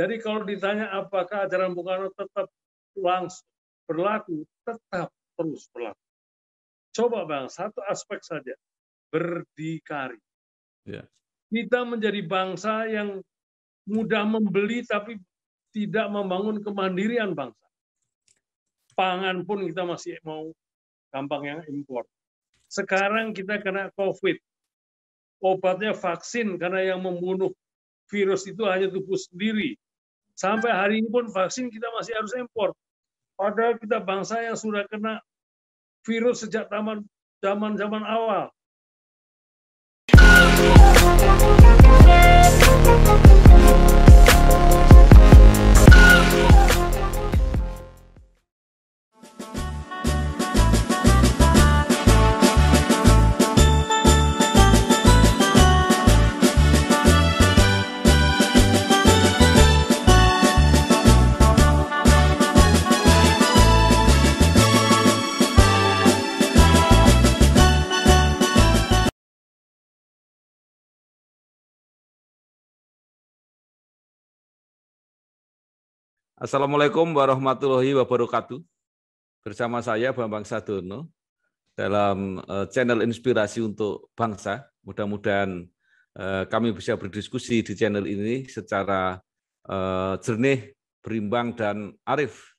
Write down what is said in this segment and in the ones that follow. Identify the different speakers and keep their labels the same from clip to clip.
Speaker 1: Jadi kalau ditanya apakah ajaran Bung Karno tetap langsung berlaku, tetap terus berlaku. Coba bang, satu aspek saja, berdikari. Yeah. Kita menjadi bangsa yang mudah membeli tapi tidak membangun kemandirian bangsa. Pangan pun kita masih mau gampang yang impor. Sekarang kita kena COVID, obatnya vaksin karena yang membunuh virus itu hanya tubuh sendiri. Sampai hari ini pun vaksin kita masih harus impor. Padahal kita bangsa yang sudah kena virus sejak zaman zaman zaman awal.
Speaker 2: Assalamualaikum warahmatullahi wabarakatuh. Bersama saya Bambang Sadono dalam eh, channel Inspirasi untuk Bangsa. Mudah-mudahan eh, kami bisa berdiskusi di channel ini secara eh, jernih, berimbang, dan arif.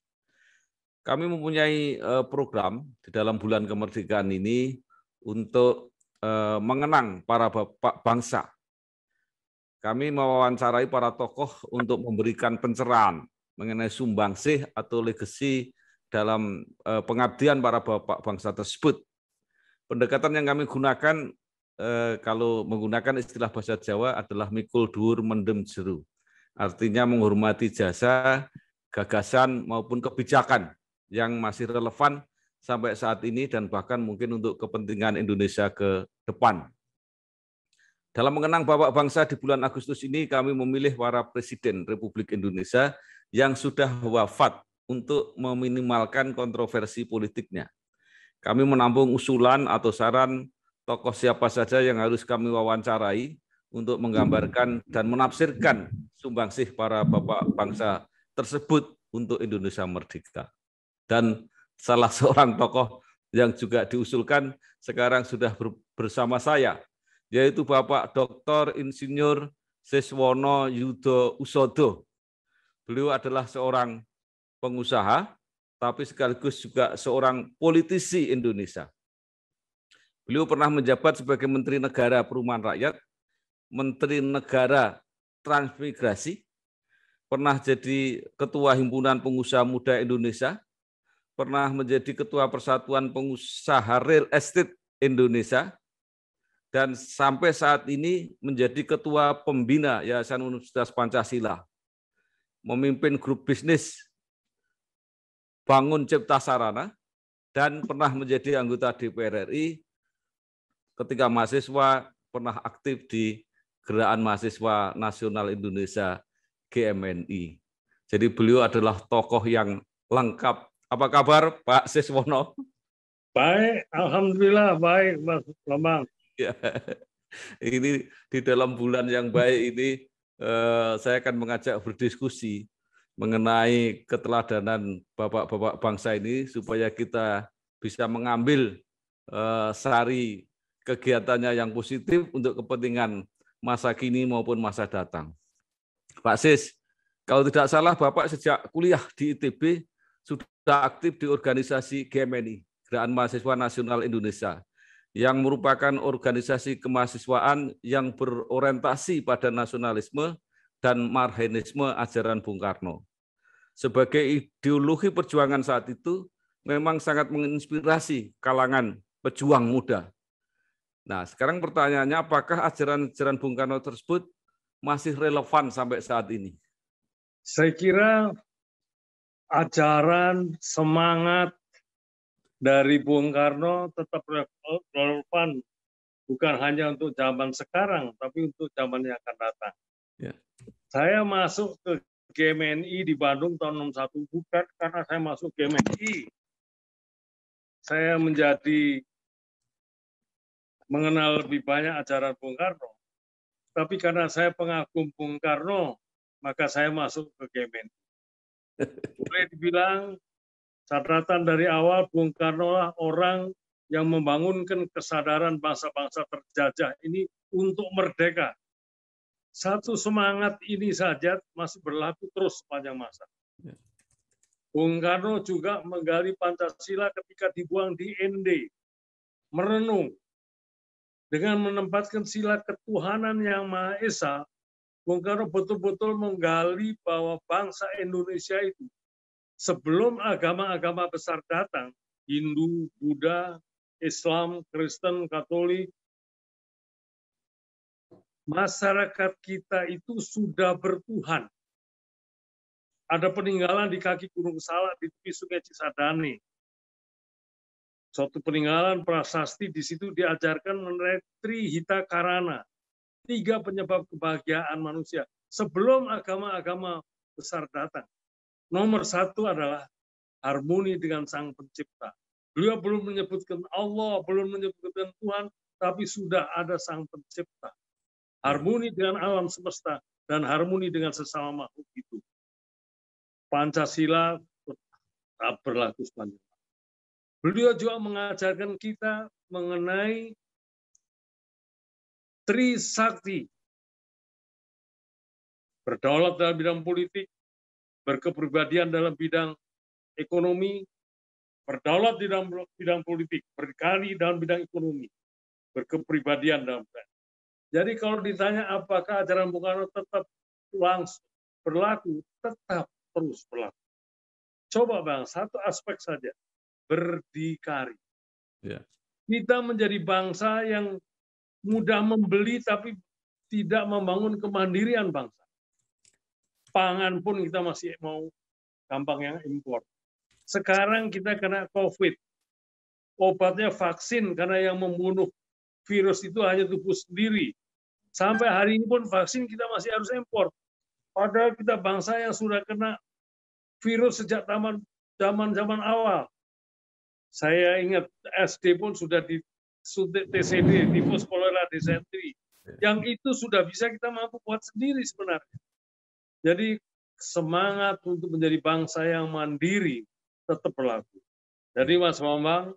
Speaker 2: Kami mempunyai program di dalam bulan kemerdekaan ini untuk mengenang para bapak bangsa. Kami mewawancarai para tokoh untuk memberikan pencerahan mengenai sumbangsih atau legasi dalam eh, pengabdian para bapak bangsa tersebut. Pendekatan yang kami gunakan eh, kalau menggunakan istilah bahasa Jawa adalah mikul dur mendem jeru. Artinya menghormati jasa, gagasan maupun kebijakan yang masih relevan sampai saat ini dan bahkan mungkin untuk kepentingan Indonesia ke depan. Dalam mengenang Bapak Bangsa di bulan Agustus ini, kami memilih para Presiden Republik Indonesia yang sudah wafat untuk meminimalkan kontroversi politiknya. Kami menampung usulan atau saran tokoh siapa saja yang harus kami wawancarai untuk menggambarkan dan menafsirkan sumbangsih para bapak bangsa tersebut untuk Indonesia merdeka. Dan salah seorang tokoh yang juga diusulkan sekarang sudah bersama saya, yaitu Bapak Dr. Insinyur Siswono Yudo Usodo, Beliau adalah seorang pengusaha, tapi sekaligus juga seorang politisi Indonesia. Beliau pernah menjabat sebagai Menteri Negara Perumahan Rakyat, Menteri Negara Transmigrasi, pernah jadi Ketua Himpunan Pengusaha Muda Indonesia, pernah menjadi Ketua Persatuan Pengusaha Real Estate Indonesia, dan sampai saat ini menjadi Ketua Pembina Yayasan Universitas Pancasila memimpin grup bisnis Bangun Cipta Sarana dan pernah menjadi anggota DPR RI ketika mahasiswa pernah aktif di Gerakan Mahasiswa Nasional Indonesia GMNI. Jadi beliau adalah tokoh yang lengkap. Apa kabar Pak Siswono? Baik,
Speaker 1: alhamdulillah baik Mas Bambang.
Speaker 2: Ya. Ini di dalam bulan yang baik ini Eh, saya akan mengajak berdiskusi mengenai keteladanan bapak-bapak bangsa ini supaya kita bisa mengambil eh, sari kegiatannya yang positif untuk kepentingan masa kini maupun masa datang. Pak Sis, kalau tidak salah Bapak sejak kuliah di ITB sudah aktif di organisasi GMNI, Gerakan Mahasiswa Nasional Indonesia yang merupakan organisasi kemahasiswaan yang berorientasi pada nasionalisme dan marhenisme ajaran Bung Karno. Sebagai ideologi perjuangan saat itu, memang sangat menginspirasi kalangan pejuang muda. Nah, sekarang pertanyaannya apakah ajaran-ajaran Bung Karno tersebut masih relevan sampai saat ini?
Speaker 1: Saya kira ajaran, semangat, dari Bung Karno tetap eh, relevan bukan hanya untuk zaman sekarang tapi untuk zaman yang akan datang. Ya. Saya masuk ke GMNI di Bandung tahun 61 bukan karena saya masuk GMNI. Saya menjadi mengenal lebih banyak ajaran Bung Karno. Tapi karena saya pengagum Bung Karno, maka saya masuk ke GMNI. Boleh dibilang Catatan dari awal Bung Karno lah orang yang membangunkan kesadaran bangsa-bangsa terjajah ini untuk merdeka. Satu semangat ini saja masih berlaku terus sepanjang masa. Ya. Bung Karno juga menggali Pancasila ketika dibuang di ND, merenung. Dengan menempatkan sila ketuhanan yang Maha Esa, Bung Karno betul-betul menggali bahwa bangsa Indonesia itu sebelum agama-agama besar datang, Hindu, Buddha, Islam, Kristen, Katolik, masyarakat kita itu sudah bertuhan. Ada peninggalan di kaki Gunung Salak di tepi Sungai Cisadane. Suatu peninggalan prasasti di situ diajarkan mengenai Trihita Karana, tiga penyebab kebahagiaan manusia sebelum agama-agama besar datang nomor satu adalah harmoni dengan Sang Pencipta. Beliau belum menyebutkan Allah, belum menyebutkan Tuhan, tapi sudah ada Sang Pencipta. Harmoni dengan alam semesta dan harmoni dengan sesama makhluk itu. Pancasila tetap berlaku sepanjang. Beliau juga mengajarkan kita mengenai Trisakti. Berdaulat dalam bidang politik, berkepribadian dalam bidang ekonomi, berdaulat di dalam bidang politik, berkari dalam bidang ekonomi, berkepribadian dalam bidang. Jadi kalau ditanya apakah ajaran Bung Karno tetap langsung berlaku, tetap terus berlaku. Coba bang, satu aspek saja, berdikari. Yeah. Kita menjadi bangsa yang mudah membeli tapi tidak membangun kemandirian bangsa pangan pun kita masih mau gampang yang impor. Sekarang kita kena COVID. Obatnya vaksin karena yang membunuh virus itu hanya tubuh sendiri. Sampai hari ini pun vaksin kita masih harus impor. Padahal kita bangsa yang sudah kena virus sejak zaman zaman zaman awal. Saya ingat SD pun sudah di suntik TCD, tifus polera disentri. Iya. Yang itu sudah bisa kita mampu buat sendiri sebenarnya. Jadi semangat untuk menjadi bangsa yang mandiri tetap berlaku. Jadi Mas Bambang,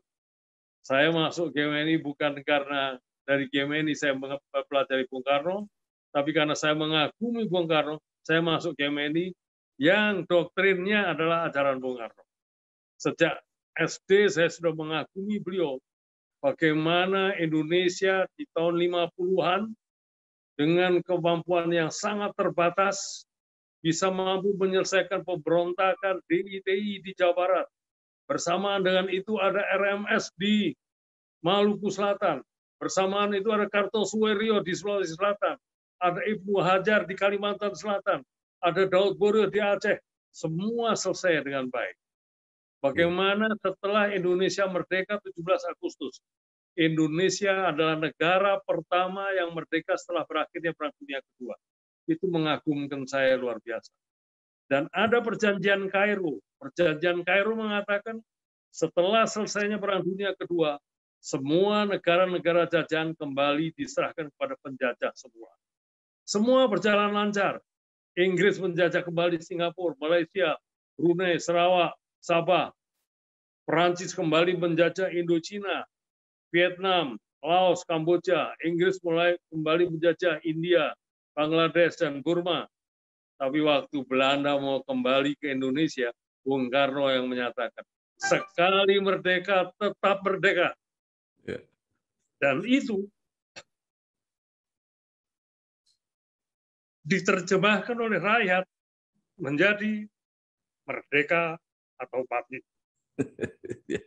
Speaker 1: saya masuk GMI bukan karena dari GMI saya mempelajari Bung Karno, tapi karena saya mengagumi Bung Karno, saya masuk GMI yang doktrinnya adalah ajaran Bung Karno. Sejak SD saya sudah mengagumi beliau bagaimana Indonesia di tahun 50-an dengan kemampuan yang sangat terbatas bisa mampu menyelesaikan pemberontakan DITI di Jawa Barat. Bersamaan dengan itu ada RMS di Maluku Selatan. Bersamaan itu ada Kartosuwiryo di Sulawesi Selatan. Ada Ibnu Hajar di Kalimantan Selatan. Ada Daud Boryo di Aceh. Semua selesai dengan baik. Bagaimana setelah Indonesia merdeka 17 Agustus, Indonesia adalah negara pertama yang merdeka setelah berakhirnya Perang Dunia Kedua itu mengagumkan saya luar biasa. Dan ada perjanjian Kairo. Perjanjian Kairo mengatakan setelah selesainya Perang Dunia Kedua, semua negara-negara jajahan kembali diserahkan kepada penjajah semua. Semua berjalan lancar. Inggris menjajah kembali Singapura, Malaysia, Brunei, Sarawak, Sabah. Perancis kembali menjajah Indochina, Vietnam, Laos, Kamboja. Inggris mulai kembali menjajah India, Bangladesh, dan Burma. Tapi waktu Belanda mau kembali ke Indonesia, Bung Karno yang menyatakan, sekali merdeka, tetap merdeka. Ya. Dan itu diterjemahkan oleh rakyat menjadi merdeka atau mati. Ya.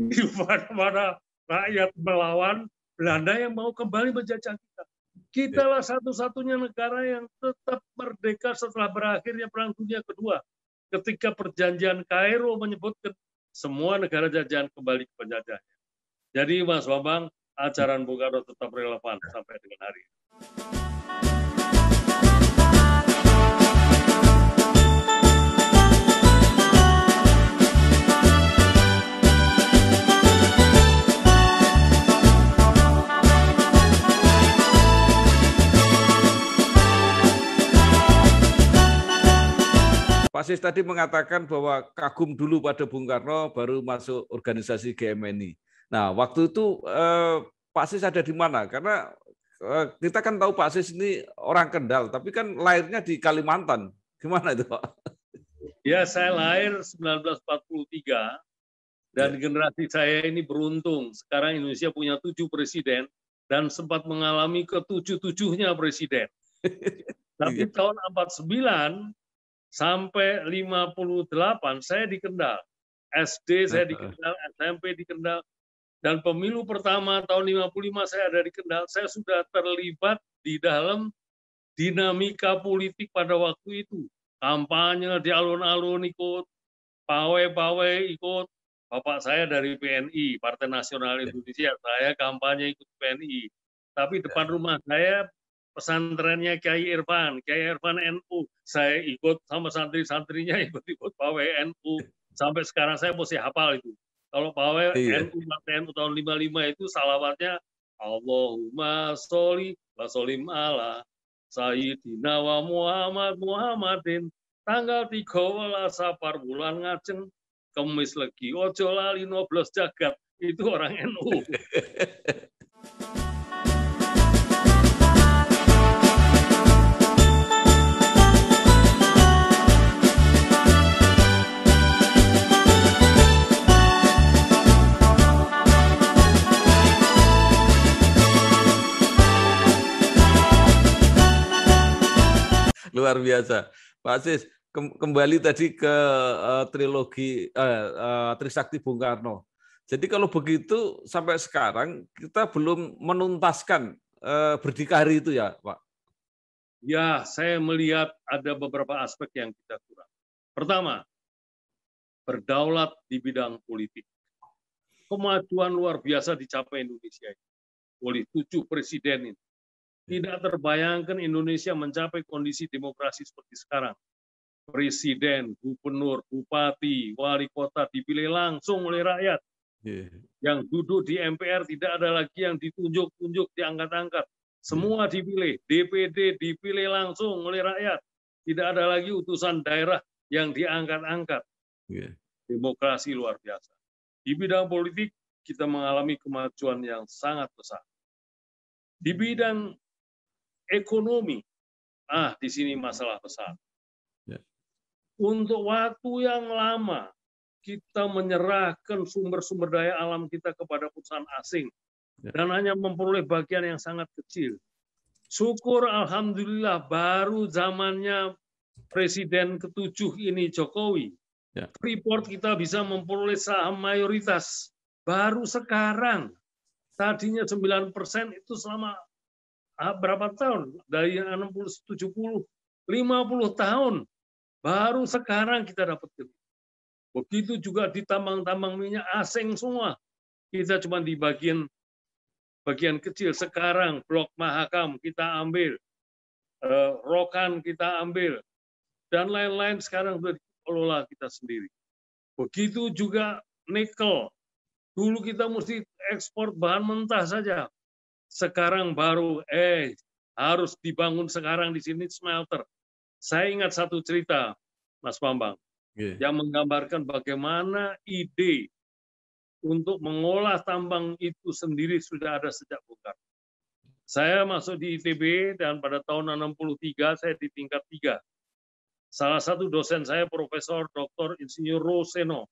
Speaker 1: Di mana-mana rakyat melawan Belanda yang mau kembali menjajah kita. Kitalah satu-satunya negara yang tetap merdeka setelah berakhirnya Perang Dunia Kedua. Ketika perjanjian Kairo menyebutkan semua negara jajahan kembali ke penjajahnya. Jadi Mas Bambang, ajaran Bung Karno tetap relevan sampai dengan hari ini.
Speaker 2: Pak Sis tadi mengatakan bahwa kagum dulu pada Bung Karno, baru masuk organisasi GMNI. Nah, waktu itu eh, Pak Sis ada di mana? Karena eh, kita kan tahu Pak Sis ini orang Kendal, tapi kan lahirnya di Kalimantan.
Speaker 1: Gimana itu Pak? Ya, saya lahir 1943 dan ya. generasi saya ini beruntung. Sekarang Indonesia punya tujuh presiden dan sempat mengalami ketujuh-tujuhnya presiden. Tapi iya. tahun 49 sampai 58 saya di Kendal. SD saya di Kendal, SMP di Kendal. Dan pemilu pertama tahun 55 saya ada di Kendal. Saya sudah terlibat di dalam dinamika politik pada waktu itu. Kampanye di alun-alun ikut, pawe-pawe ikut. Bapak saya dari PNI, Partai Nasional ya. Indonesia, saya kampanye ikut PNI. Tapi ya. depan rumah saya pesantrennya Kiai Irfan, Kiai Irfan NU. Saya ikut sama santri-santrinya ikut-ikut pawai NU. Sampai sekarang saya masih hafal itu. Kalau pawai iya. NU, NU tahun 55 itu salawatnya Allahumma soli wa solim ala Sayyidina wa Muhammad Muhammadin tanggal 13 Sapar bulan ngajeng kemis legi ojo lali noblos jagat itu orang NU
Speaker 2: luar biasa. Pak Sis, kembali tadi ke uh, trilogi uh, uh, Trisakti Bung Karno. Jadi kalau begitu sampai sekarang kita belum menuntaskan uh, berdikari itu ya, Pak.
Speaker 1: Ya, saya melihat ada beberapa aspek yang kita kurang. Pertama, berdaulat di bidang politik. Kemajuan luar biasa dicapai Indonesia ini oleh tujuh presiden ini. Ya. Tidak terbayangkan Indonesia mencapai kondisi demokrasi seperti sekarang. Presiden, gubernur, bupati, wali kota dipilih langsung oleh rakyat. Ya. Yang duduk di MPR tidak ada lagi yang ditunjuk-tunjuk, diangkat-angkat. Ya. Semua dipilih, DPD dipilih langsung oleh rakyat. Tidak ada lagi utusan daerah yang diangkat-angkat. Demokrasi luar biasa. Di bidang politik, kita mengalami kemajuan yang sangat besar. Di bidang ekonomi. Ah, di sini masalah besar. Ya. Untuk waktu yang lama, kita menyerahkan sumber-sumber daya alam kita kepada perusahaan asing ya. dan hanya memperoleh bagian yang sangat kecil. Syukur alhamdulillah baru zamannya presiden ketujuh ini Jokowi. report ya. Freeport kita bisa memperoleh saham mayoritas baru sekarang. Tadinya 9% itu selama Ah, berapa tahun dari yang 60 70 50 tahun baru sekarang kita dapetin. Begitu juga di tambang-tambang minyak asing semua. Kita cuma di bagian bagian kecil sekarang blok Mahakam kita ambil, eh, Rokan kita ambil dan lain-lain sekarang sudah dikelola kita sendiri. Begitu juga nikel. Dulu kita mesti ekspor bahan mentah saja sekarang baru eh harus dibangun sekarang di sini smelter. Saya ingat satu cerita, Mas Bambang, yeah. yang menggambarkan bagaimana ide untuk mengolah tambang itu sendiri sudah ada sejak bukan Saya masuk di ITB dan pada tahun 63 saya di tingkat 3. Salah satu dosen saya Profesor Dr. Insinyur Roseno.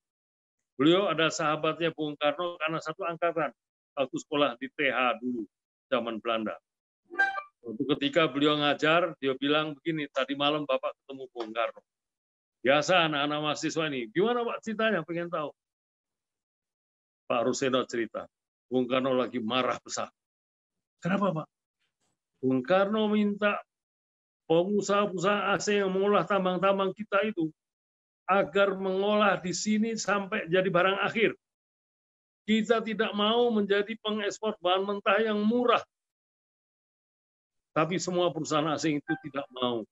Speaker 1: Beliau ada sahabatnya Bung Karno karena satu angkatan waktu sekolah di TH dulu zaman Belanda. Untuk ketika beliau ngajar, dia bilang begini, tadi malam Bapak ketemu Bung Karno. Biasa anak-anak mahasiswa ini, gimana Pak ceritanya? Pengen tahu. Pak Ruseno cerita, Bung Karno lagi marah besar. Kenapa Pak? Bung Karno minta pengusaha-pengusaha asing yang mengolah tambang-tambang kita itu agar mengolah di sini sampai jadi barang akhir. Kita tidak mau menjadi pengekspor bahan mentah yang murah. Tapi semua perusahaan asing itu tidak mau.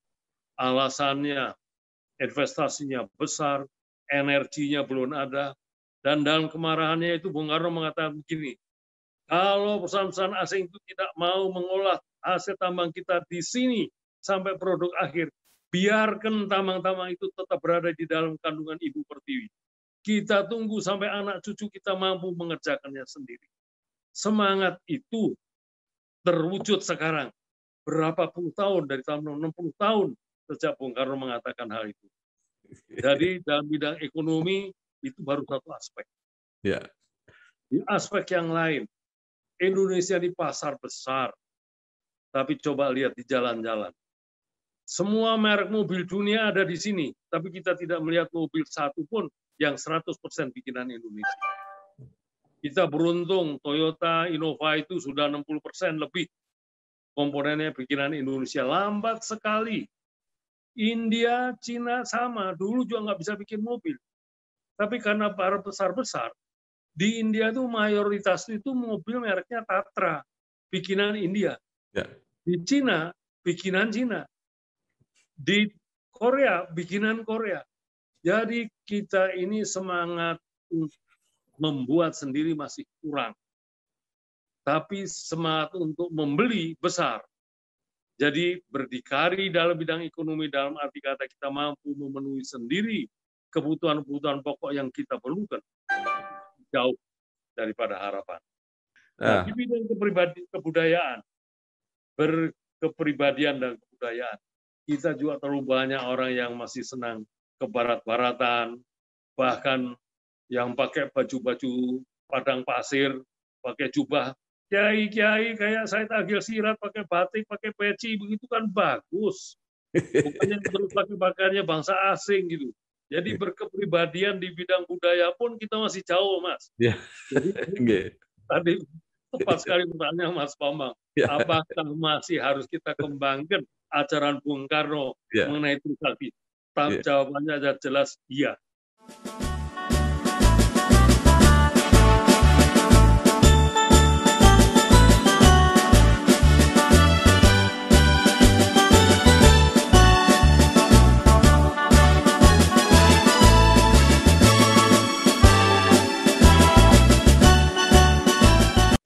Speaker 1: Alasannya investasinya besar, energinya belum ada, dan dalam kemarahannya itu Bung Karno mengatakan begini, kalau perusahaan-perusahaan asing itu tidak mau mengolah aset tambang kita di sini sampai produk akhir, biarkan tambang-tambang itu tetap berada di dalam kandungan ibu pertiwi. Kita tunggu sampai anak cucu kita mampu mengerjakannya sendiri. Semangat itu terwujud sekarang. Berapa puluh tahun, dari tahun 60 tahun, sejak Bung Karno mengatakan hal itu. Jadi dalam bidang ekonomi, itu baru satu aspek. Ya. Di aspek yang lain, Indonesia di pasar besar. Tapi coba lihat di jalan-jalan. Semua merek mobil dunia ada di sini, tapi kita tidak melihat mobil satu pun yang 100% bikinan Indonesia. Kita beruntung Toyota Innova itu sudah 60% lebih komponennya bikinan Indonesia. Lambat sekali. India, Cina sama. Dulu juga nggak bisa bikin mobil. Tapi karena para besar-besar, di India itu mayoritas itu mobil mereknya Tatra, bikinan India. Ya. Di Cina, bikinan Cina. Di Korea, bikinan Korea. Jadi kita ini semangat membuat sendiri masih kurang. Tapi semangat untuk membeli besar. Jadi berdikari dalam bidang ekonomi dalam arti kata kita mampu memenuhi sendiri kebutuhan-kebutuhan pokok yang kita perlukan jauh daripada harapan. Nah, nah. di bidang kepribadi, kebudayaan, berkepribadian dan kebudayaan, kita juga terlalu banyak orang yang masih senang kebarat-baratan, bahkan yang pakai baju-baju padang pasir, pakai jubah kiai-kiai kayak saya tagil sirat pakai batik, pakai peci begitu kan bagus. Bukannya terus pakai pakaiannya bangsa asing gitu. Jadi berkepribadian di bidang budaya pun kita masih jauh, Mas. Ya. Jadi, tadi tepat sekali bertanya Mas Bambang. Ya. Apakah masih harus kita kembangkan ajaran Bung Karno ya. mengenai Trisakti? yeah. Iya. jawabannya ada jelas iya.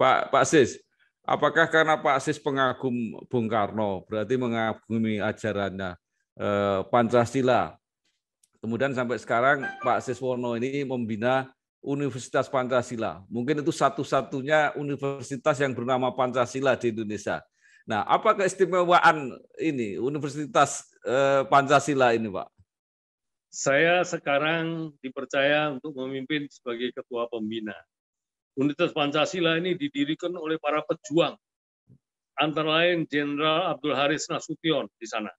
Speaker 2: Pak Pak Sis, apakah karena Pak Sis pengagum Bung Karno, berarti mengagumi ajarannya. Eh, Pancasila. Kemudian sampai sekarang Pak Siswono ini membina Universitas Pancasila. Mungkin itu satu-satunya universitas yang bernama Pancasila di Indonesia. Nah, apa keistimewaan ini Universitas eh, Pancasila ini, Pak?
Speaker 1: Saya sekarang dipercaya untuk memimpin sebagai ketua pembina. Universitas Pancasila ini didirikan oleh para pejuang, antara lain Jenderal Abdul Haris Nasution di sana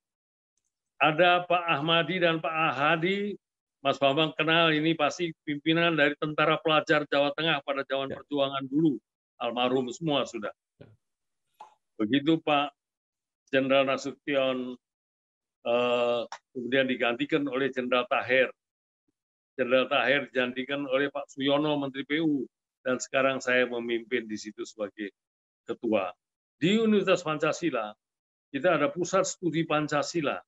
Speaker 1: ada Pak Ahmadi dan Pak Ahadi. Mas Bambang kenal ini pasti pimpinan dari Tentara Pelajar Jawa Tengah pada zaman ya. perjuangan dulu. Almarhum semua sudah. Ya. Begitu Pak Jenderal Nasution eh, kemudian digantikan oleh Jenderal Tahir, Jenderal Tahir digantikan oleh Pak Suyono Menteri PU dan sekarang saya memimpin di situ sebagai ketua. Di Universitas Pancasila kita ada pusat studi Pancasila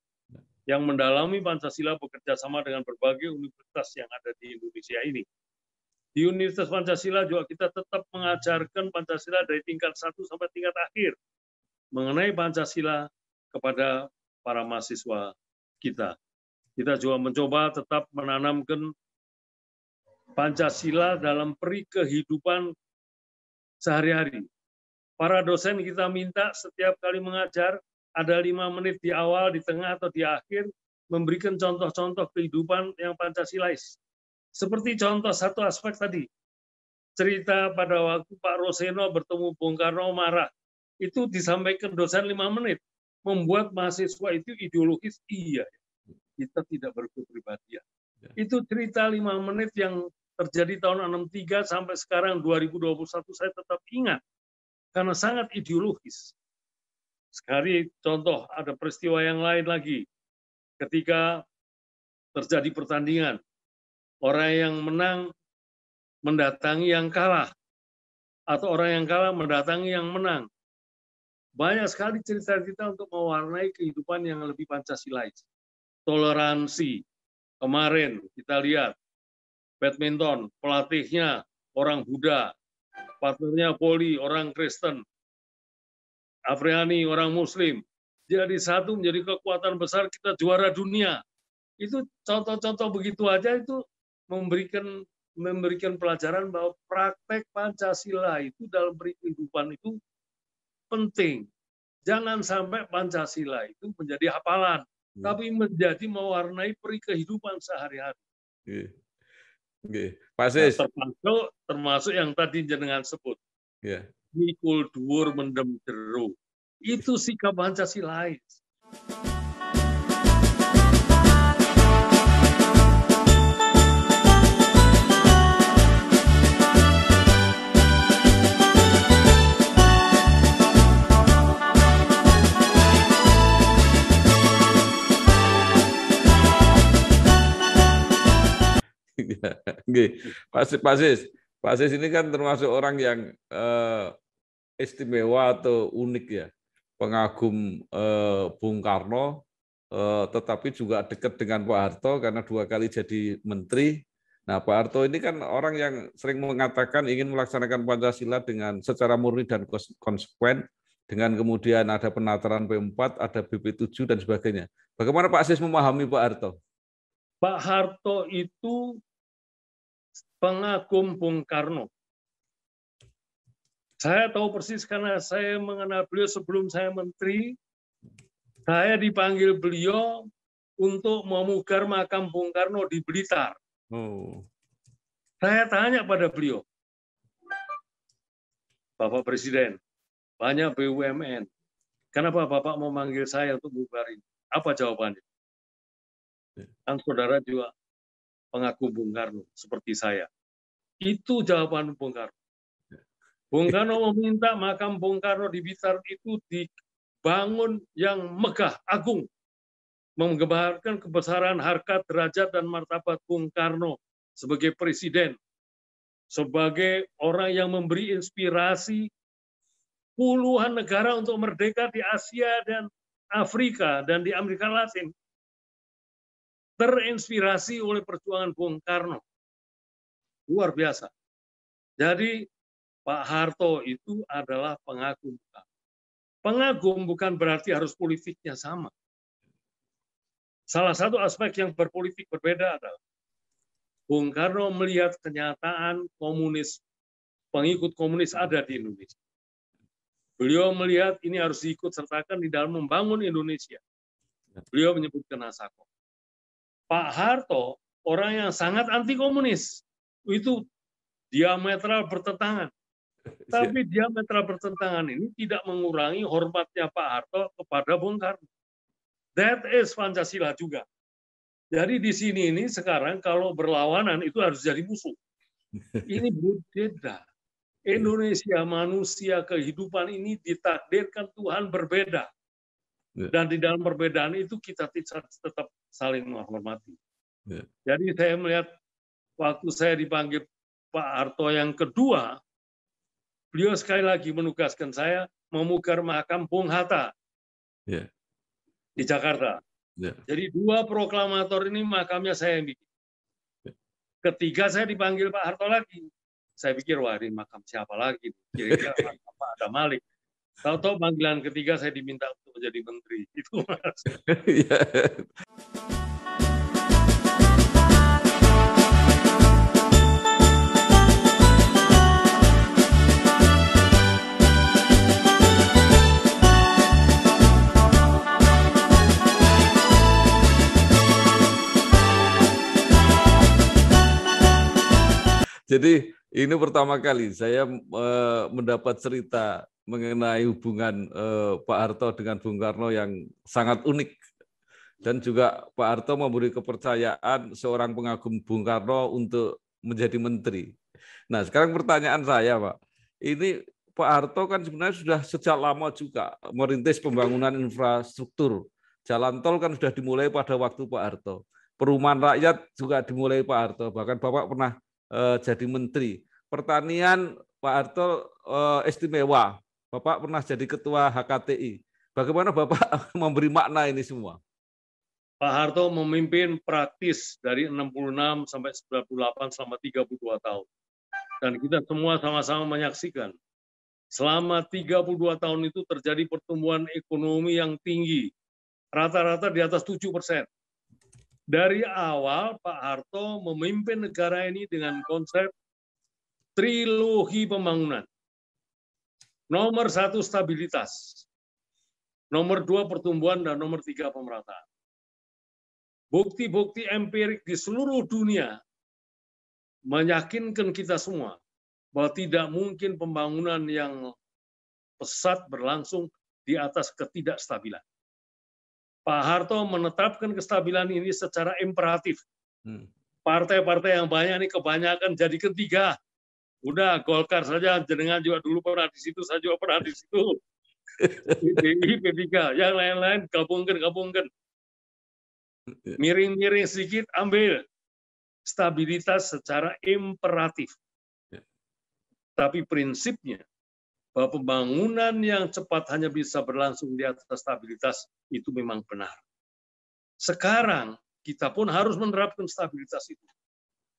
Speaker 1: yang mendalami Pancasila bekerja sama dengan berbagai universitas yang ada di Indonesia ini. Di Universitas Pancasila juga kita tetap mengajarkan Pancasila dari tingkat satu sampai tingkat akhir mengenai Pancasila kepada para mahasiswa kita. Kita juga mencoba tetap menanamkan Pancasila dalam peri kehidupan sehari-hari. Para dosen kita minta setiap kali mengajar ada lima menit di awal, di tengah, atau di akhir, memberikan contoh-contoh kehidupan yang Pancasilais. Seperti contoh satu aspek tadi, cerita pada waktu Pak Roseno bertemu Bung Karno marah, itu disampaikan dosen lima menit, membuat mahasiswa itu ideologis, iya, kita tidak berkepribadian. Ya. Itu cerita lima menit yang terjadi tahun 63 sampai sekarang 2021 saya tetap ingat karena sangat ideologis. Sekali contoh, ada peristiwa yang lain lagi. Ketika terjadi pertandingan, orang yang menang mendatangi yang kalah, atau orang yang kalah mendatangi yang menang. Banyak sekali cerita-cerita untuk mewarnai kehidupan yang lebih Pancasilais. Toleransi. Kemarin kita lihat badminton, pelatihnya orang Buddha, partnernya poli, orang Kristen, Afriani, orang Muslim. Jadi satu menjadi kekuatan besar, kita juara dunia. Itu contoh-contoh begitu aja itu memberikan memberikan pelajaran bahwa praktek Pancasila itu dalam kehidupan itu penting. Jangan sampai Pancasila itu menjadi hafalan, hmm. tapi menjadi mewarnai peri kehidupan sehari-hari.
Speaker 2: Okay. Okay. Nah,
Speaker 1: termasuk termasuk yang tadi jenengan sebut. Yeah mikul dhuwur mendem jeru. Itu sikap Pancasilais.
Speaker 2: Nggih. Pak Sis, Pak Sis ini kan termasuk orang yang eh, istimewa atau unik ya, pengagum eh, Bung Karno, eh, tetapi juga dekat dengan Pak Harto karena dua kali jadi menteri. Nah, Pak Harto ini kan orang yang sering mengatakan ingin melaksanakan Pancasila dengan secara murni dan konsekuen, dengan kemudian ada penataran P4, ada BP7 dan sebagainya. Bagaimana Pak Sis memahami Pak Harto?
Speaker 1: Pak Harto itu pengagum Bung Karno. Saya tahu persis karena saya mengenal beliau sebelum saya menteri. Saya dipanggil beliau untuk memugar makam Bung Karno di Blitar. Oh. Saya tanya pada beliau, Bapak Presiden, banyak BUMN. Kenapa Bapak mau manggil saya untuk bubarin? Apa jawabannya? Dan saudara juga pengaku Bung Karno seperti saya. Itu jawaban Bung Karno. Bung Karno meminta makam Bung Karno di Bitar itu dibangun yang megah, agung, menggembarkan kebesaran harkat, derajat, dan martabat Bung Karno sebagai presiden, sebagai orang yang memberi inspirasi puluhan negara untuk merdeka di Asia dan Afrika dan di Amerika Latin, terinspirasi oleh perjuangan Bung Karno. Luar biasa. Jadi Pak Harto itu adalah pengagum Pengagum bukan berarti harus politiknya sama. Salah satu aspek yang berpolitik berbeda adalah Bung Karno melihat kenyataan komunis, pengikut komunis ada di Indonesia. Beliau melihat ini harus diikut sertakan di dalam membangun Indonesia. Beliau menyebutkan Nasako. Pak Harto, orang yang sangat anti komunis, itu diametral bertentangan. Tapi diametral bertentangan ini tidak mengurangi hormatnya Pak Harto kepada Bung Karno. That is Pancasila juga. Jadi di sini ini sekarang kalau berlawanan itu harus jadi musuh. Ini berbeda. Indonesia, manusia, kehidupan ini ditakdirkan Tuhan berbeda. Ya. Dan di dalam perbedaan itu kita tetap saling menghormati. Ya. Jadi saya melihat waktu saya dipanggil Pak Harto yang kedua, beliau sekali lagi menugaskan saya memukar makam Bung Hatta yeah. di Jakarta. Yeah. Jadi dua proklamator ini makamnya saya yang bikin. Yeah. Ketiga saya dipanggil Pak Harto lagi. Saya pikir wah ini makam siapa lagi? Kira-kira ada Malik. Tahu-tahu panggilan ketiga saya diminta untuk menjadi menteri. Itu mas. Ya.
Speaker 2: Jadi ini pertama kali saya eh, mendapat cerita mengenai hubungan eh, Pak Harto dengan Bung Karno yang sangat unik dan juga Pak Harto memberi kepercayaan seorang pengagum Bung Karno untuk menjadi menteri. Nah, sekarang pertanyaan saya, Pak. Ini Pak Harto kan sebenarnya sudah sejak lama juga merintis pembangunan infrastruktur. Jalan tol kan sudah dimulai pada waktu Pak Harto. Perumahan rakyat juga dimulai Pak Harto. Bahkan Bapak pernah eh, jadi menteri. Pertanian Pak Harto eh, istimewa. Bapak pernah jadi ketua HKTI. Bagaimana Bapak memberi makna ini semua?
Speaker 1: Pak Harto memimpin praktis dari 66 sampai 98 selama 32 tahun. Dan kita semua sama-sama menyaksikan selama 32 tahun itu terjadi pertumbuhan ekonomi yang tinggi, rata-rata di atas 7 persen. Dari awal Pak Harto memimpin negara ini dengan konsep trilogi pembangunan. Nomor satu stabilitas, nomor dua pertumbuhan, dan nomor tiga pemerataan. Bukti-bukti empirik di seluruh dunia meyakinkan kita semua bahwa tidak mungkin pembangunan yang pesat berlangsung di atas ketidakstabilan. Pak Harto menetapkan kestabilan ini secara imperatif. Hmm. Partai-partai yang banyak ini kebanyakan jadi ketiga. Udah Golkar saja, jenengan juga dulu pernah di situ, saya juga pernah di situ. PDI, P3, yang lain-lain gabungkan, gabungkan. Ya. Miring-miring sedikit, ambil. Stabilitas secara imperatif. Ya. Tapi prinsipnya bahwa pembangunan yang cepat hanya bisa berlangsung di atas stabilitas itu memang benar. Sekarang kita pun harus menerapkan stabilitas itu.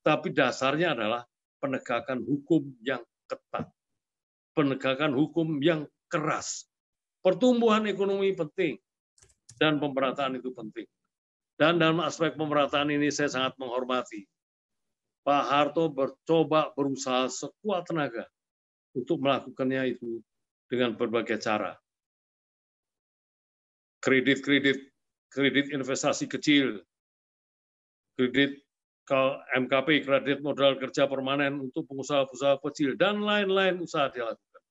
Speaker 1: Tapi dasarnya adalah penegakan hukum yang ketat. Penegakan hukum yang keras. Pertumbuhan ekonomi penting dan pemerataan itu penting. Dan dalam aspek pemerataan ini saya sangat menghormati. Pak Harto bercoba berusaha sekuat tenaga untuk melakukannya itu dengan berbagai cara. Kredit-kredit kredit investasi kecil, kredit MKP, kredit modal kerja permanen untuk pengusaha-pengusaha kecil, dan lain-lain usaha dilakukan.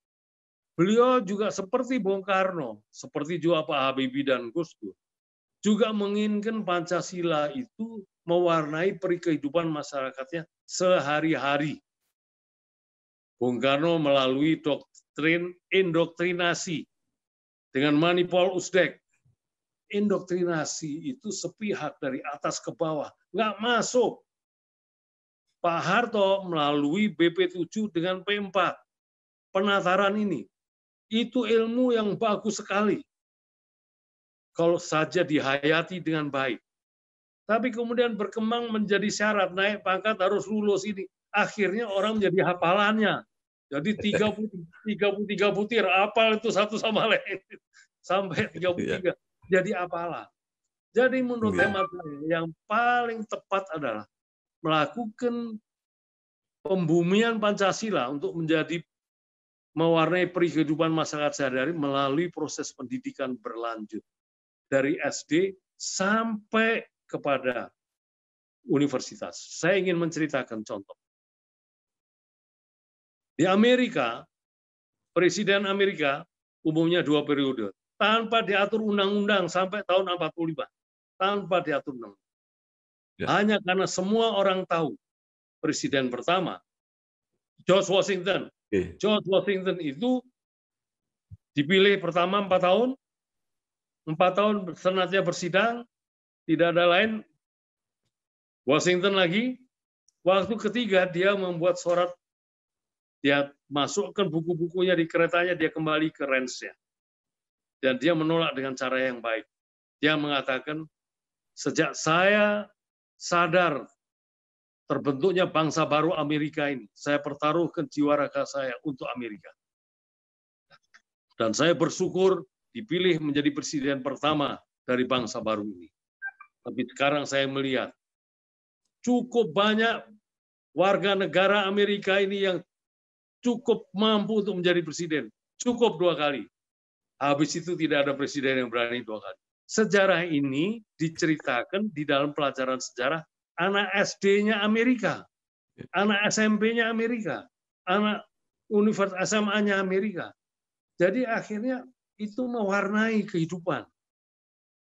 Speaker 1: Beliau juga seperti Bung Karno, seperti juga Pak Habibie dan Gus Dur, juga menginginkan Pancasila itu mewarnai perikehidupan masyarakatnya sehari-hari. Bung Karno melalui doktrin indoktrinasi dengan manipul usdek. Indoktrinasi itu sepihak dari atas ke bawah, nggak masuk. Pak Harto melalui BP7 dengan P4, penataran ini, itu ilmu yang bagus sekali. Kalau saja dihayati dengan baik. Tapi kemudian berkembang menjadi syarat naik pangkat harus lulus ini akhirnya orang menjadi hafalannya. Jadi 33 butir, apal itu satu sama lain. Sampai 33. Iya. Jadi apalah. Jadi menurut yeah. hemat saya, yang paling tepat adalah melakukan pembumian Pancasila untuk menjadi mewarnai kehidupan masyarakat sehari-hari melalui proses pendidikan berlanjut. Dari SD sampai kepada universitas. Saya ingin menceritakan contoh. Di Amerika, Presiden Amerika umumnya dua periode, tanpa diatur undang-undang sampai tahun 45. Tanpa diatur undang, -undang. Ya. Hanya karena semua orang tahu presiden pertama George Washington. Okay. George Washington itu dipilih pertama empat tahun, empat tahun senatnya bersidang, tidak ada lain. Washington lagi. Waktu ketiga dia membuat surat dia masukkan buku-bukunya di keretanya, dia kembali ke rensnya. Dan dia menolak dengan cara yang baik. Dia mengatakan, sejak saya sadar terbentuknya bangsa baru Amerika ini, saya pertaruhkan jiwa raga saya untuk Amerika. Dan saya bersyukur dipilih menjadi presiden pertama dari bangsa baru ini. Tapi sekarang saya melihat cukup banyak warga negara Amerika ini yang cukup mampu untuk menjadi presiden. Cukup dua kali. Habis itu tidak ada presiden yang berani dua kali. Sejarah ini diceritakan di dalam pelajaran sejarah anak SD-nya Amerika, anak SMP-nya Amerika, anak universitas SMA-nya Amerika. Jadi akhirnya itu mewarnai kehidupan.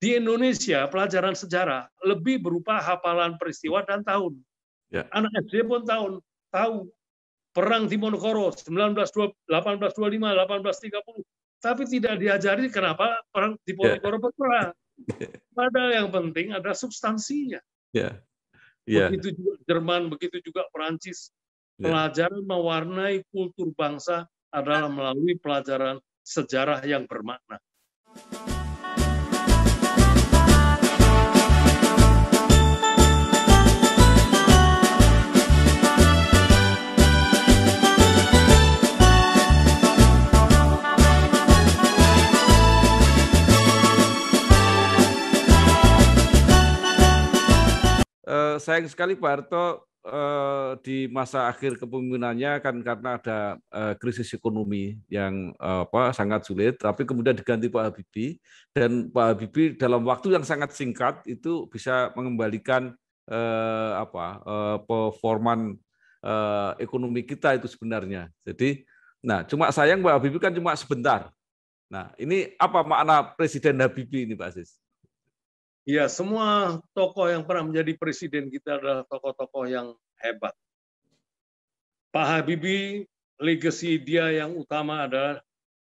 Speaker 1: Di Indonesia pelajaran sejarah lebih berupa hafalan peristiwa dan tahun. Ya. Anak SD pun tahun tahu perang Monokoro 1825 1830, tapi tidak diajari kenapa perang Timur yeah. berperang. Padahal yang penting ada substansinya. Yeah. Yeah. Begitu juga Jerman, begitu juga Perancis. Ya. Pelajaran mewarnai kultur bangsa adalah melalui pelajaran sejarah yang bermakna.
Speaker 2: sayang sekali Pak Harto eh, di masa akhir kepemimpinannya kan karena ada eh, krisis ekonomi yang eh, apa sangat sulit, tapi kemudian diganti Pak Habibie dan Pak Habibie dalam waktu yang sangat singkat itu bisa mengembalikan apa performan ekonomi kita itu sebenarnya. Jadi, nah cuma sayang Pak Habibie kan cuma sebentar. Nah ini apa makna Presiden Habibie ini Pak Aziz?
Speaker 1: Ya, semua tokoh yang pernah menjadi presiden kita adalah tokoh-tokoh yang hebat. Pak Habibie, legacy dia yang utama adalah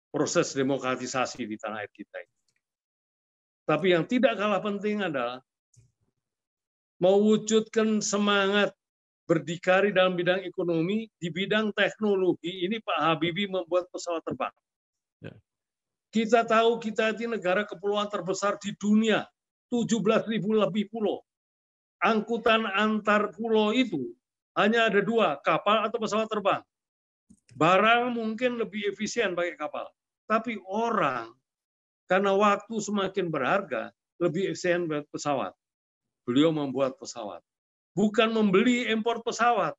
Speaker 1: proses demokratisasi di tanah air kita ini. Tapi yang tidak kalah penting adalah mewujudkan semangat berdikari dalam bidang ekonomi, di bidang teknologi ini Pak Habibie membuat pesawat terbang. Ya. Kita tahu kita ini negara kepulauan terbesar di dunia 17 ribu lebih pulau. Angkutan antar pulau itu hanya ada dua, kapal atau pesawat terbang. Barang mungkin lebih efisien pakai kapal. Tapi orang, karena waktu semakin berharga, lebih efisien buat pesawat. Beliau membuat pesawat. Bukan membeli impor pesawat.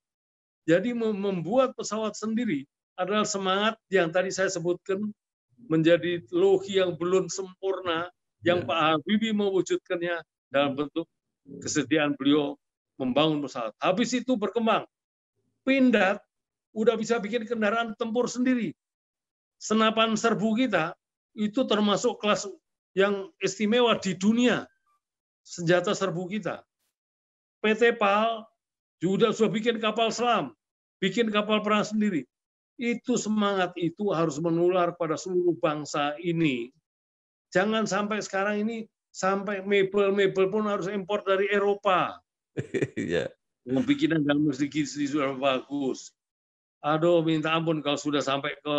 Speaker 1: Jadi membuat pesawat sendiri adalah semangat yang tadi saya sebutkan menjadi logi yang belum sempurna yang ya. Pak Habibie mewujudkannya dalam bentuk kesediaan beliau membangun pesawat. Habis itu berkembang. Pindad udah bisa bikin kendaraan tempur sendiri. Senapan serbu kita itu termasuk kelas yang istimewa di dunia. Senjata serbu kita. PT PAL juga sudah bikin kapal selam, bikin kapal perang sendiri. Itu semangat itu harus menular pada seluruh bangsa ini Jangan sampai sekarang ini sampai mebel-mebel pun harus impor dari Eropa. Iya. Yang bikinan dalam negeri sudah bagus. Aduh, minta ampun kalau sudah sampai ke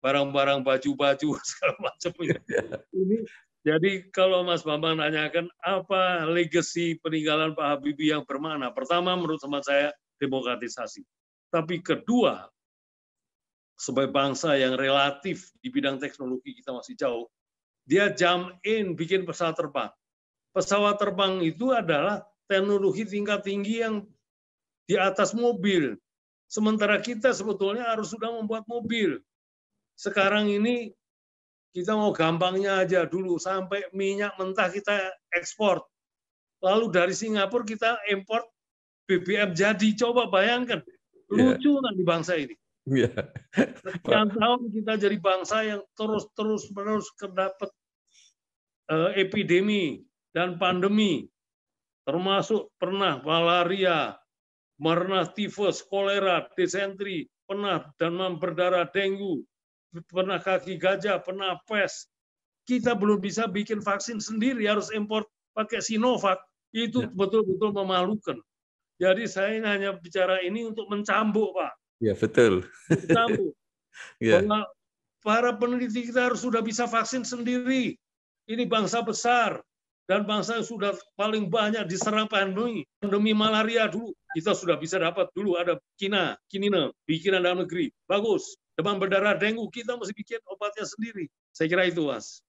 Speaker 1: barang-barang baju-baju segala macamnya. Ini jadi kalau Mas Bambang nanyakan apa legacy peninggalan Pak Habibie yang bermakna, pertama menurut teman saya demokratisasi. Tapi kedua, sebagai bangsa yang relatif di bidang teknologi kita masih jauh, dia jam in, bikin pesawat terbang. Pesawat terbang itu adalah teknologi tingkat tinggi yang di atas mobil. Sementara kita sebetulnya harus sudah membuat mobil. Sekarang ini kita mau gampangnya aja dulu sampai minyak mentah kita ekspor. Lalu dari Singapura kita import BBM jadi. Coba bayangkan, iya. lucu yeah. kan di bangsa ini. Iya. Sekian tahun kita jadi bangsa yang terus-terus menerus terdapat eh, epidemi dan pandemi, termasuk pernah malaria, pernah tifus, kolera, disentri, pernah dan berdarah dengue, pernah kaki gajah, pernah pes. Kita belum bisa bikin vaksin sendiri, harus impor pakai Sinovac. Itu ya. betul-betul memalukan. Jadi saya hanya bicara ini untuk mencambuk, Pak
Speaker 2: Ya betul.
Speaker 1: Tahu
Speaker 2: ya.
Speaker 1: para peneliti kita harus sudah bisa vaksin sendiri. Ini bangsa besar dan bangsa yang sudah paling banyak diserang pandemi. Pandemi malaria dulu kita sudah bisa dapat dulu ada kina, Kinina, bikinan dalam negeri. Bagus. Demam berdarah dengue kita mesti bikin obatnya sendiri. Saya kira itu, Mas.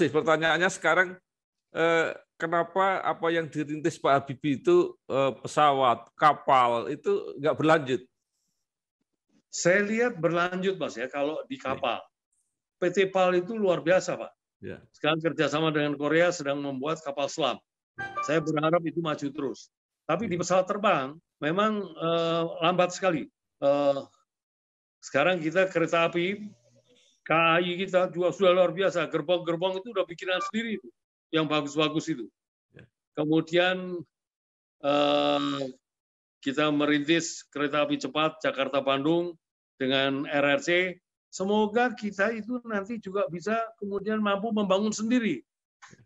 Speaker 2: masih Pertanyaannya sekarang eh, kenapa apa yang dirintis Pak Habibie itu
Speaker 1: eh, pesawat, kapal itu nggak berlanjut? Saya lihat berlanjut Mas ya kalau di kapal. PT PAL itu luar biasa Pak. Ya. Sekarang kerjasama dengan Korea sedang membuat kapal selam. Saya berharap itu maju terus. Tapi di hmm. pesawat terbang memang eh, lambat sekali. Eh, sekarang kita kereta api KAI kita juga sudah luar biasa. Gerbong-gerbong itu udah bikinan sendiri itu, yang bagus-bagus itu. Ya. Kemudian eh, kita merintis kereta api cepat Jakarta-Bandung dengan RRC. Semoga kita itu nanti juga bisa kemudian mampu membangun sendiri.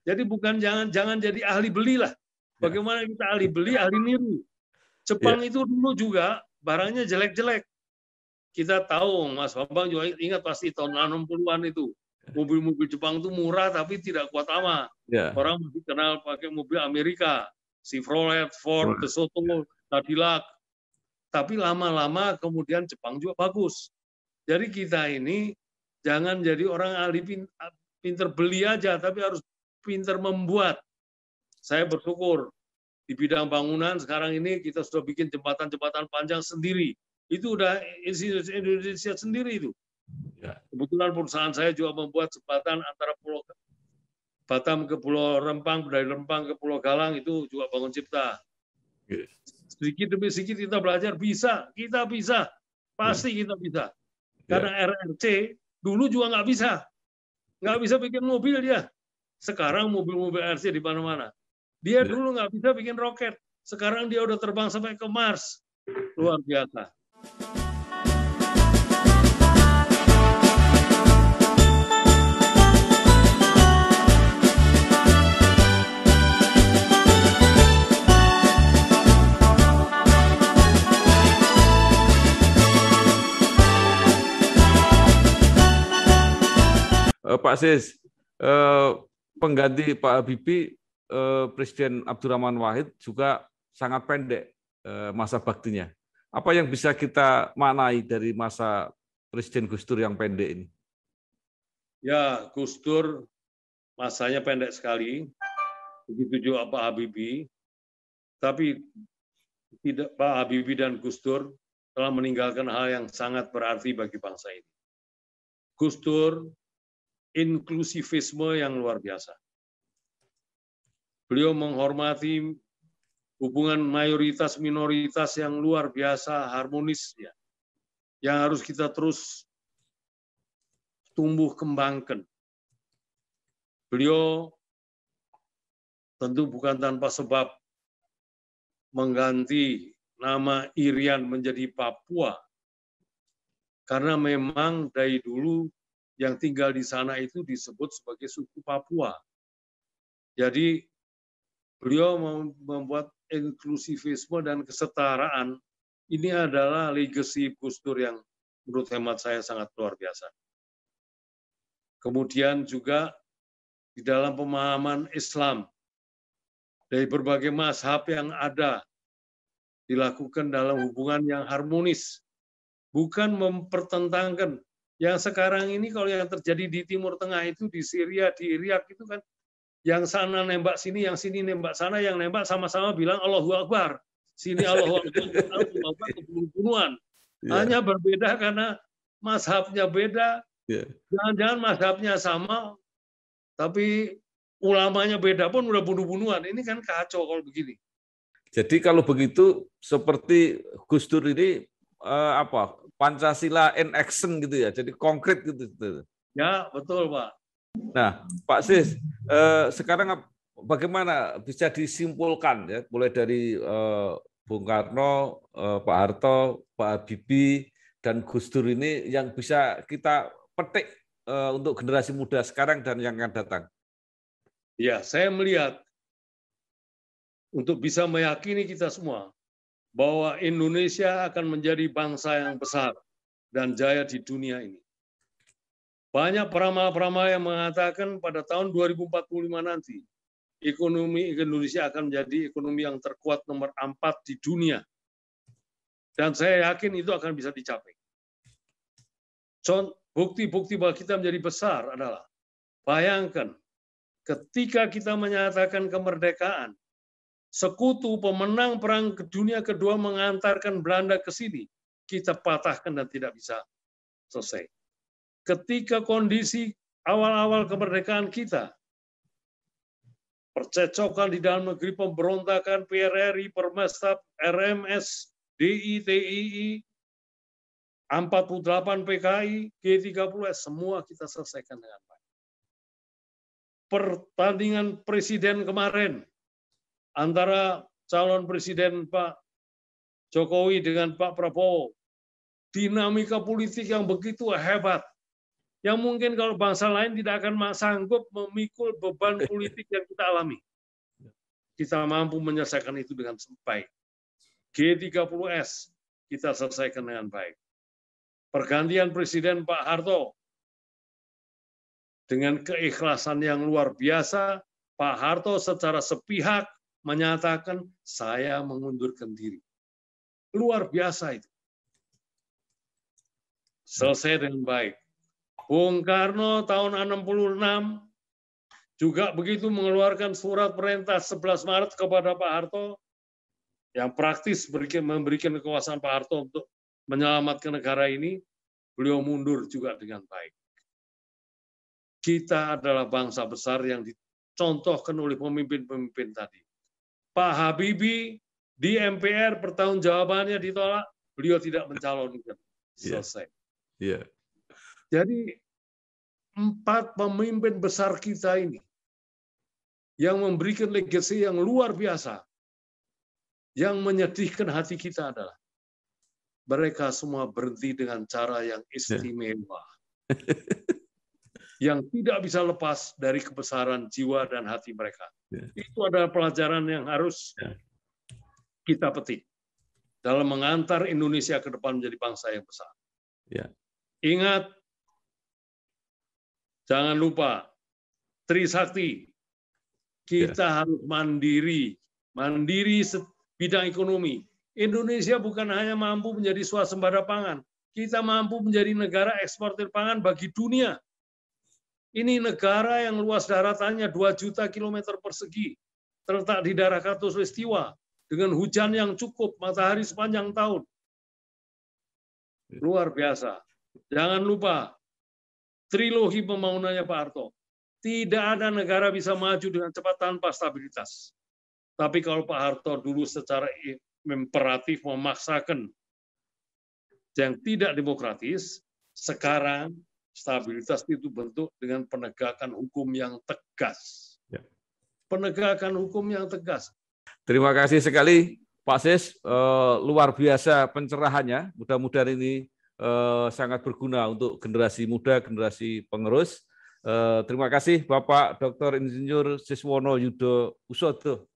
Speaker 1: Jadi bukan jangan jangan jadi ahli belilah. Ya. Bagaimana kita ahli beli, ahli niru. Jepang yeah. itu dulu juga barangnya jelek-jelek. Kita tahu Mas Bambang juga ingat pasti tahun 60-an itu. Mobil-mobil Jepang itu murah tapi tidak kuat lama. Yeah. Orang masih kenal pakai mobil Amerika, Chevrolet, Ford, Desoto, Cadillac. Tapi lama-lama kemudian Jepang juga bagus. Jadi kita ini jangan jadi orang ahli pinter beli aja, tapi harus pinter membuat. Saya bersyukur di bidang bangunan sekarang ini kita sudah bikin jembatan-jembatan panjang sendiri itu udah institusi Indonesia sendiri itu. Ya. Kebetulan perusahaan saya juga membuat jembatan antara Pulau Batam ke Pulau Rempang, dari Rempang ke Pulau Galang itu juga bangun cipta. Sedikit demi sedikit kita belajar bisa, kita bisa, pasti ya. kita bisa. Ya. Karena RRC dulu juga nggak bisa, nggak bisa bikin mobil dia. Sekarang mobil-mobil RC di mana-mana. Dia ya. dulu nggak bisa bikin roket, sekarang dia udah terbang sampai ke Mars. Luar biasa. Eh,
Speaker 2: Pak Sis, eh, pengganti Pak Habibie, eh, Presiden Abdurrahman Wahid juga sangat pendek eh, masa baktinya. Apa yang bisa kita manai dari masa Presiden Gus yang pendek ini?
Speaker 1: Ya, Gus masanya pendek sekali, begitu juga Pak Habibie. Tapi tidak Pak Habibie dan Gus telah meninggalkan hal yang sangat berarti bagi bangsa ini. Gus inklusivisme yang luar biasa. Beliau menghormati hubungan mayoritas minoritas yang luar biasa harmonis ya, yang harus kita terus tumbuh kembangkan. Beliau tentu bukan tanpa sebab mengganti nama Irian menjadi Papua karena memang dari dulu yang tinggal di sana itu disebut sebagai suku Papua. Jadi beliau membuat inklusivisme dan kesetaraan ini adalah legacy Gus yang menurut hemat saya sangat luar biasa. Kemudian juga di dalam pemahaman Islam dari berbagai mazhab yang ada dilakukan dalam hubungan yang harmonis, bukan mempertentangkan. Yang sekarang ini kalau yang terjadi di Timur Tengah itu di Syria, di Irak itu kan yang sana nembak sini, yang sini nembak sana, yang nembak sama-sama bilang Allahu Akbar. Sini Allahu Akbar, Allahu Akbar kebunuhan. Yeah. Hanya berbeda karena mazhabnya beda. Iya. Jangan-jangan mazhabnya sama, tapi ulamanya beda pun udah bunuh-bunuhan. Ini kan kacau kalau begini.
Speaker 2: Jadi kalau begitu seperti Gus Dur ini eh, apa Pancasila in action gitu ya, jadi konkret gitu. Ya betul Pak. Nah, Pak Sis, eh, sekarang bagaimana bisa disimpulkan ya, mulai dari eh, Bung Karno, eh, Pak Harto, Pak Habibie, dan Gus Dur ini yang bisa kita petik eh, untuk generasi muda sekarang dan yang akan datang?
Speaker 1: Ya, saya melihat untuk bisa meyakini kita semua bahwa Indonesia akan menjadi bangsa yang besar dan jaya di dunia ini. Banyak prama-prama yang mengatakan pada tahun 2045 nanti, ekonomi Indonesia akan menjadi ekonomi yang terkuat nomor 4 di dunia. Dan saya yakin itu akan bisa dicapai. Bukti-bukti bahwa kita menjadi besar adalah, bayangkan, ketika kita menyatakan kemerdekaan, sekutu pemenang perang ke dunia kedua mengantarkan Belanda ke sini, kita patahkan dan tidak bisa selesai ketika kondisi awal-awal kemerdekaan kita, percecokan di dalam negeri, pemberontakan PRRI, Permestap, RMS, DI, TII, 48 PKI, G30S, semua kita selesaikan dengan baik. Pertandingan presiden kemarin antara calon presiden Pak Jokowi dengan Pak Prabowo, dinamika politik yang begitu hebat yang mungkin kalau bangsa lain tidak akan sanggup memikul beban politik yang kita alami. Kita mampu menyelesaikan itu dengan baik. G30S kita selesaikan dengan baik. Pergantian Presiden Pak Harto dengan keikhlasan yang luar biasa, Pak Harto secara sepihak menyatakan saya mengundurkan diri. Luar biasa itu. Selesai dengan baik Bung Karno tahun 66 juga begitu mengeluarkan surat perintah 11 Maret kepada Pak Harto yang praktis memberikan kekuasaan Pak Harto untuk menyelamatkan negara ini, beliau mundur juga dengan baik. Kita adalah bangsa besar yang dicontohkan oleh pemimpin-pemimpin tadi. Pak Habibie di MPR pertanggungjawabannya ditolak, beliau tidak mencalonkan. Iya. Selesai. Yeah. Yeah. Jadi empat pemimpin besar kita ini yang memberikan legacy yang luar biasa, yang menyedihkan hati kita adalah mereka semua berhenti dengan cara yang istimewa. yang tidak bisa lepas dari kebesaran jiwa dan hati mereka. Ya. Itu adalah pelajaran yang harus ya. kita petik dalam mengantar Indonesia ke depan menjadi bangsa yang besar. Ya. Ingat, Jangan lupa Trisakti. Kita ya. harus mandiri, mandiri bidang ekonomi. Indonesia bukan hanya mampu menjadi swasembada pangan, kita mampu menjadi negara eksportir pangan bagi dunia. Ini negara yang luas daratannya 2 juta kilometer persegi, terletak di daerah Katulistiwa, dengan hujan yang cukup, matahari sepanjang tahun. Ya. Luar biasa. Jangan lupa, trilogi pembangunannya Pak Harto. Tidak ada negara bisa maju dengan cepat tanpa stabilitas. Tapi kalau Pak Harto dulu secara imperatif memaksakan yang tidak demokratis, sekarang stabilitas itu bentuk dengan penegakan hukum yang tegas. Ya. Penegakan hukum yang tegas.
Speaker 2: Terima kasih sekali Pak Sis, eh, luar biasa pencerahannya. Mudah-mudahan ini Eh, sangat berguna untuk generasi muda, generasi pengerus. Eh, terima kasih Bapak Dr. Insinyur Siswono Yudo Usodo,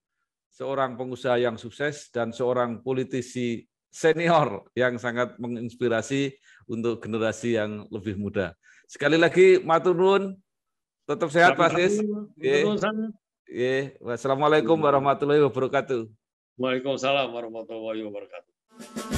Speaker 2: seorang pengusaha yang sukses dan seorang politisi senior yang sangat menginspirasi untuk generasi yang lebih muda. Sekali lagi, maturun, tetap sehat Pak Sis. Yeah. Wassalamualaikum warahmatullahi wabarakatuh. Waalaikumsalam
Speaker 1: warahmatullahi wabarakatuh.